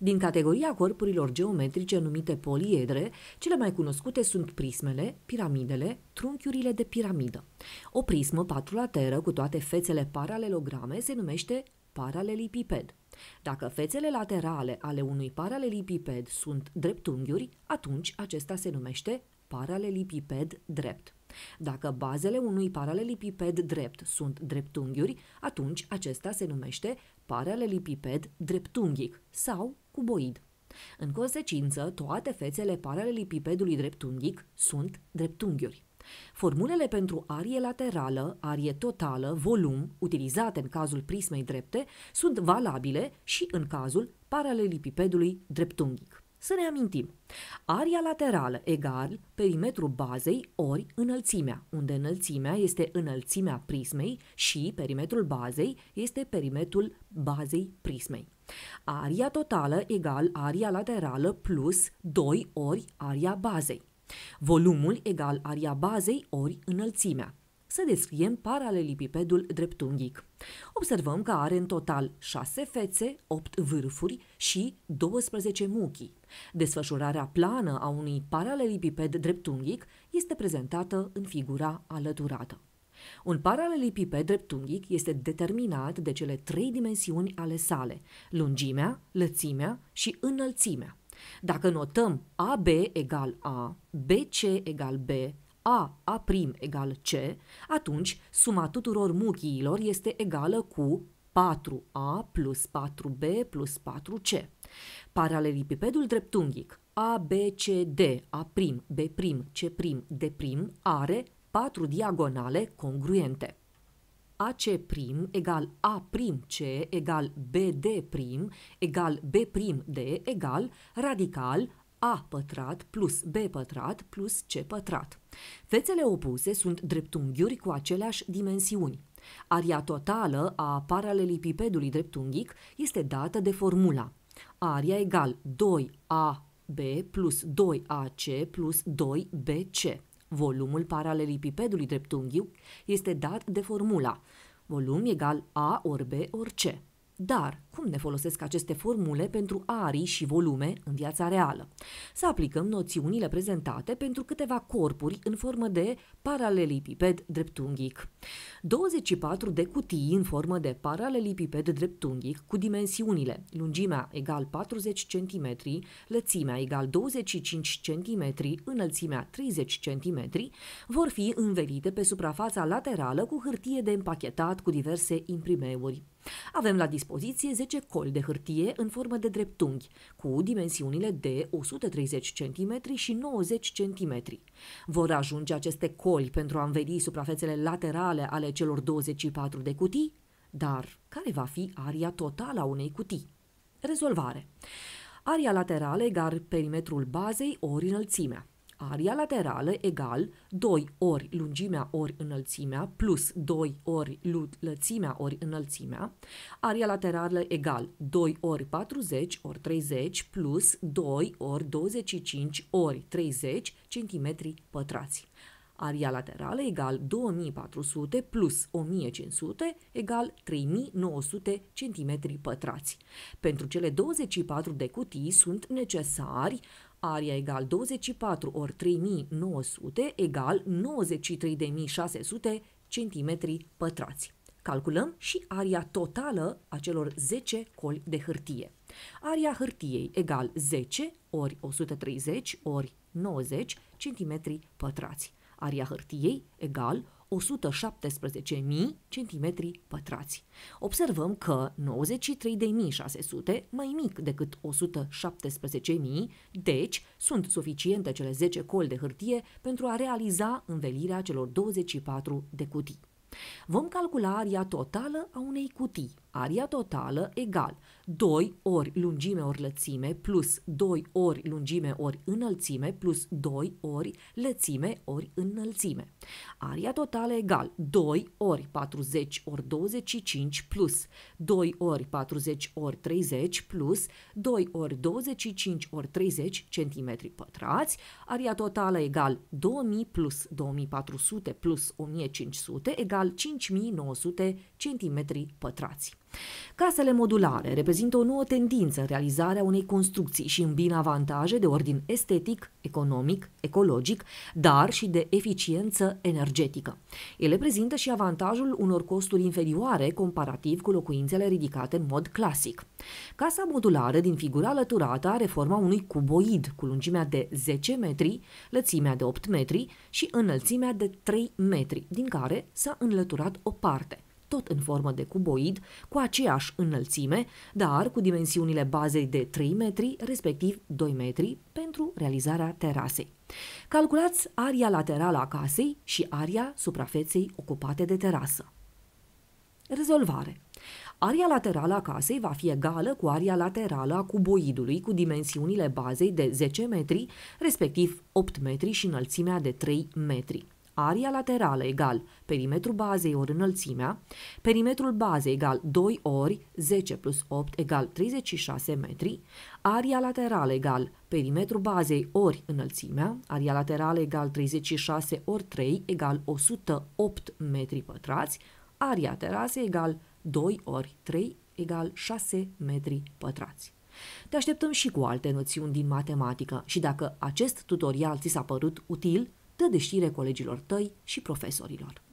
Din categoria corpurilor geometrice numite poliedre, cele mai cunoscute sunt prismele, piramidele, trunchiurile de piramidă. O prismă patrulateră cu toate fețele paralelograme se numește paralelipiped. Dacă fețele laterale ale unui paralelipiped sunt dreptunghiuri, atunci acesta se numește paralelipiped drept. Dacă bazele unui paralelipiped drept sunt dreptunghiuri, atunci acesta se numește paralelipiped dreptunghic sau cuboid. În consecință, toate fețele paralelipipedului dreptunghic sunt dreptunghiuri. Formulele pentru arie laterală, arie totală, volum, utilizate în cazul prismei drepte, sunt valabile și în cazul paralelipipedului dreptunghic. Să ne amintim. Aria laterală egal perimetrul bazei ori înălțimea, unde înălțimea este înălțimea prismei și perimetrul bazei este perimetrul bazei prismei. Aria totală egal aria laterală plus 2 ori aria bazei. Volumul egal aria bazei ori înălțimea. Să descriem paralelipipedul dreptunghic. Observăm că are în total 6 fețe, 8 vârfuri și 12 muchii. Desfășurarea plană a unui paralelipiped dreptunghic este prezentată în figura alăturată. Un paralelipiped dreptunghic este determinat de cele trei dimensiuni ale sale, lungimea, lățimea și înălțimea. Dacă notăm AB egal A, BC egal B, A, A' egal C, atunci suma tuturor muchiilor este egală cu 4A plus 4B plus 4C. Paralelipipedul dreptunghic ABCD, A', prim B', prim C', prim D' prim are patru diagonale congruente. AC' egal A prim C egal BD' egal B prim D egal radical a pătrat plus b pătrat plus c pătrat. Fețele opuse sunt dreptunghiuri cu aceleași dimensiuni. Aria totală a paralelipipedului dreptunghic este dată de formula Aria egal 2AB plus 2AC plus 2BC. Volumul paralelipipedului dreptunghiu este dat de formula volum egal A ori B ori C. Dar cum ne folosesc aceste formule pentru arii și volume în viața reală? Să aplicăm noțiunile prezentate pentru câteva corpuri în formă de paralelipiped dreptunghic. 24 de cutii în formă de paralelipiped dreptunghic cu dimensiunile lungimea egal 40 cm, lățimea egal 25 cm, înălțimea 30 cm, vor fi învelite pe suprafața laterală cu hârtie de împachetat cu diverse imprimeuri avem la dispoziție 10 col de hârtie în formă de dreptunghi, cu dimensiunile de 130 cm și 90 cm. Vor ajunge aceste coli pentru a înveli suprafețele laterale ale celor 24 de cutii? Dar care va fi aria totală a unei cutii? Rezolvare. Aria laterală egal perimetrul bazei ori înălțimea. Aria laterală egal 2 ori lungimea ori înălțimea plus 2 ori lățimea ori înălțimea. Aria laterală egal 2 ori 40 ori 30 plus 2 ori 25 ori 30 cm pătrați. Aria laterală egal 2400 plus 1500 egal 3900 cm pătrați. Pentru cele 24 de cutii sunt necesari Aria egal 24 ori 3900 egal 93.600 cm pătrați. Calculăm și aria totală a celor 10 coli de hârtie. Aria hârtiei egal 10 ori 130 ori 90 cm pătrați. Aria hârtiei egal 117.000 cm pătrați. Observăm că 93.600 mai mic decât 117.000, deci sunt suficiente cele 10 col de hârtie pentru a realiza învelirea celor 24 de cutii. Vom calcula aria totală a unei cutii, aria totală egal 2 ori lungime ori lățime plus 2 ori lungime ori înălțime plus 2 ori lățime ori înălțime. Aria totală egal 2 ori 40 ori 25 plus 2 ori 40 ori 30 plus 2 ori 25 ori 30 cm pătrați. Aria totală egal 2000 plus 2400 plus 1500 egal 5900 cm pătrați. Casele modulare reprezintă o nouă tendință în realizarea unei construcții și îmbină avantaje de ordin estetic, economic, ecologic, dar și de eficiență energetică. Ele prezintă și avantajul unor costuri inferioare comparativ cu locuințele ridicate în mod clasic. Casa modulară din figura alăturată are forma unui cuboid cu lungimea de 10 metri, lățimea de 8 metri și înălțimea de 3 metri, din care s-a înlăturat o parte tot în formă de cuboid, cu aceeași înălțime, dar cu dimensiunile bazei de 3 metri, respectiv 2 metri, pentru realizarea terasei. Calculați aria laterală a casei și aria suprafeței ocupate de terasă. Rezolvare Aria laterală a casei va fi egală cu aria laterală a cuboidului cu dimensiunile bazei de 10 metri, respectiv 8 metri și înălțimea de 3 metri aria laterală egal perimetrul bazei ori înălțimea, perimetrul bazei egal 2 ori 10 plus 8 egal 36 metri, aria laterală egal perimetrul bazei ori înălțimea, aria laterală egal 36 ori 3 egal 108 metri pătrați, aria terasei egal 2 ori 3 egal 6 metri pătrați. Te așteptăm și cu alte noțiuni din matematică și dacă acest tutorial ți s-a părut util, dă de știre colegilor tăi și profesorilor.